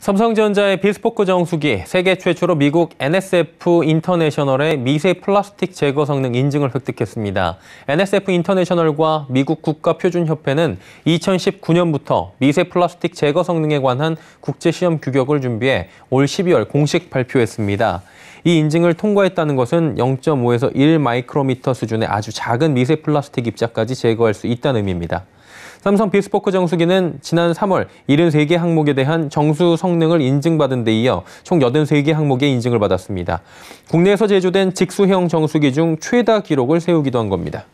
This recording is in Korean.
삼성전자의 비스포크 정수기 세계 최초로 미국 NSF 인터내셔널의 미세 플라스틱 제거 성능 인증을 획득했습니다. NSF 인터내셔널과 미국 국가표준협회는 2019년부터 미세 플라스틱 제거 성능에 관한 국제시험 규격을 준비해 올 12월 공식 발표했습니다. 이 인증을 통과했다는 것은 0.5에서 1 마이크로미터 수준의 아주 작은 미세 플라스틱 입자까지 제거할 수 있다는 의미입니다. 삼성 비스포크 정수기는 지난 3월 73개 항목에 대한 정수 성능을 인증받은 데 이어 총 83개 항목의 인증을 받았습니다. 국내에서 제조된 직수형 정수기 중 최다 기록을 세우기도 한 겁니다.